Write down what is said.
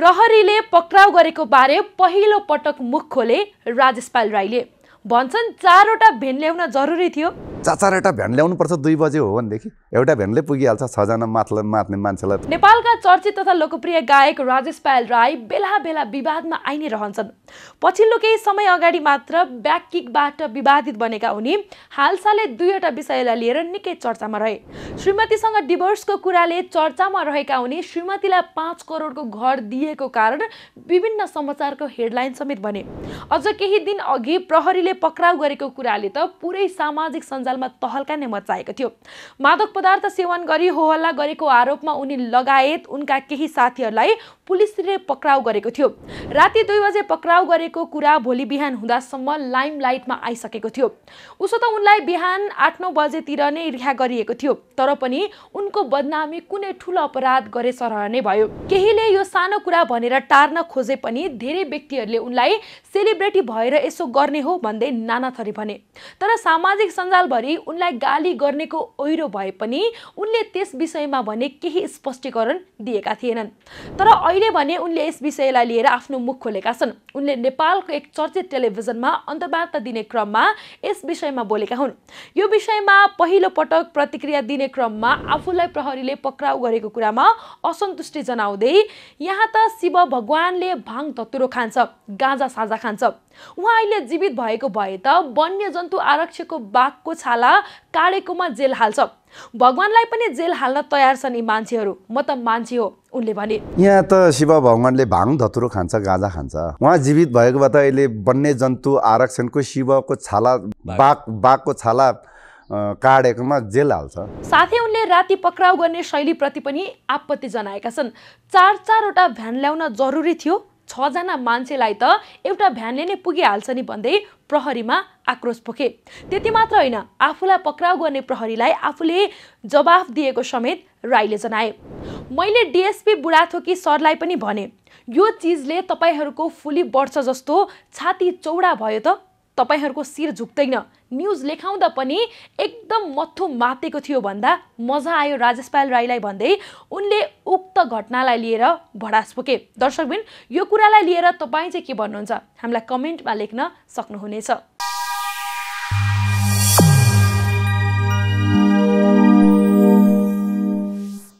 प्रहरीले पक्राउ गरेको बारे पहिलो पटक मुख खोले राजेश राजेशपाल राईले भन्छन् चारवटा भ्यान ल्याउन जरुरी थियो चार चारवटा भ्यान पर्छ दुई बजे हो भनेदेखि एउटा भ्यानले पुगिहाल्छ छजना माथला मात्ने मान्छेलाई नेपालका चर्चित तथा लोकप्रिय गायक राजेश पायल राई बेला बेला विवादमा आइ नै रहन्छन् पछिल्लो केही समय अगाडि मात्र ब्याक किकबाट विवादित बनेका उनी हालसालै दुईवटा विषयलाई लिएर निकै चर्चामा रहे श्रीमतीसँग डिभोर्सको कुराले चर्चामा रहेका उनी श्रीमतीलाई पाँच करोडको घर दिएको कारण विभिन्न समाचारको हेडलाइन समेत बने अझ केही दिन अघि प्रहरीले पक्राउ गरेको कुराले त पुरै सामाजिक सञ्जालमा तहल्का नै मचाएको थियो मादक पदार्थ सेवन गरी होहल्ला गरेको आरोपमा उनी लगायत उनका केही साथीहरूलाई पुलिसले पक्राउ गरेको थियो राति दुई बजे पक्राउ पक्राउ गरेको कुरा भोलि बिहान हुँदासम्म लाइटमा आइसकेको थियो उसो त उनलाई बिहान आठ नौ बजेतिर नै रिहा गरिएको थियो तर पनि उनको बदनामी कुनै ठुलो अपराध गरे सरह नै भयो केहीले यो सानो कुरा भनेर टार्न खोजे पनि धेरै व्यक्तिहरूले उनलाई सेलिब्रेटी भएर यसो गर्ने हो भन्दै थरी भने तर सामाजिक सञ्जालभरि उनलाई गाली गर्नेको ओहिरो भए पनि उनले त्यस विषयमा भने केही स्पष्टीकरण दिएका थिएनन् तर अहिले भने उनले यस विषयलाई लिएर आफ्नो मुख खोलेका छन् उनले उनले नेपालको एक चर्चित टेलिभिजनमा अन्तर्वार्ता दिने क्रममा यस विषयमा बोलेका हुन् यो विषयमा पहिलो पटक प्रतिक्रिया दिने क्रममा आफूलाई प्रहरीले पक्राउ गरेको कुरामा असन्तुष्टि जनाउँदै यहाँ त शिव भगवानले भाङ धतुरो खान्छ गाँजा साझा खान्छ उहाँ अहिले जीवित भएको भए त वन्यजन्तु आरक्षको बाघको छाला काडेकोमा जेल हाल्छ भगवान्लाई पनि जेल हाल्न तयार छन् यी मान्छेहरू म त मान्छे हो उनले भने यहाँ त शिव भगवान्ले भाङ धतुरो खान्छ गाजा खान्छ उहाँ जीवित भएको भए त अहिले वन्यजन्तु आरक्षणको शिवको छाला बाघ बाघको छाला काडेकोमा जेल हाल्छ साथै उनले राति पक्राउ गर्ने शैलीप्रति पनि आपत्ति जनाएका छन् चार चारवटा भ्यान ल्याउन जरुरी थियो छजना मान्छेलाई त एउटा भ्यानले नै पुगिहाल्छ नि भन्दै प्रहरीमा आक्रोश पोखे त्यति मात्र होइन आफूलाई पक्राउ गर्ने प्रहरीलाई आफूले जवाफ दिएको समेत राईले जनाए मैले डिएसपी बुढाथोकी सरलाई पनि भने यो चिजले तपाईँहरूको फुली बढ्छ जस्तो छाती चौडा भयो त तपाईँहरूको शिर झुक्दैन न्युज लेखाउँदा पनि एकदम मत्थु मातेको थियो भन्दा मजा आयो राजेश पायल राईलाई भन्दै उनले उक्त घटनालाई लिएर भडास पोके दर्शकबिन यो कुरालाई लिएर तपाईँ चाहिँ के भन्नुहुन्छ हामीलाई कमेन्टमा लेख्न सक्नुहुनेछ